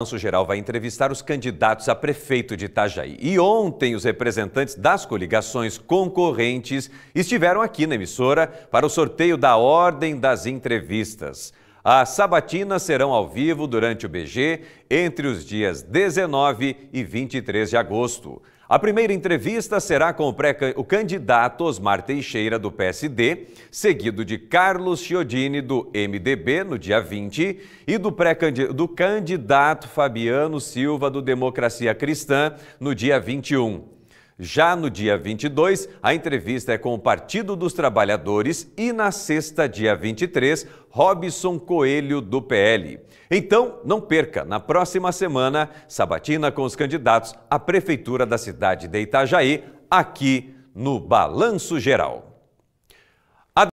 O Balanço Geral vai entrevistar os candidatos a prefeito de Itajaí. E ontem, os representantes das coligações concorrentes estiveram aqui na emissora para o sorteio da ordem das entrevistas. As sabatinas serão ao vivo durante o BG entre os dias 19 e 23 de agosto. A primeira entrevista será com o, o candidato Osmar Teixeira, do PSD, seguido de Carlos Chiodini, do MDB, no dia 20, e do, do candidato Fabiano Silva, do Democracia Cristã, no dia 21. Já no dia 22, a entrevista é com o Partido dos Trabalhadores e na sexta, dia 23, Robson Coelho do PL. Então, não perca, na próxima semana, sabatina com os candidatos à prefeitura da cidade de Itajaí, aqui no Balanço Geral.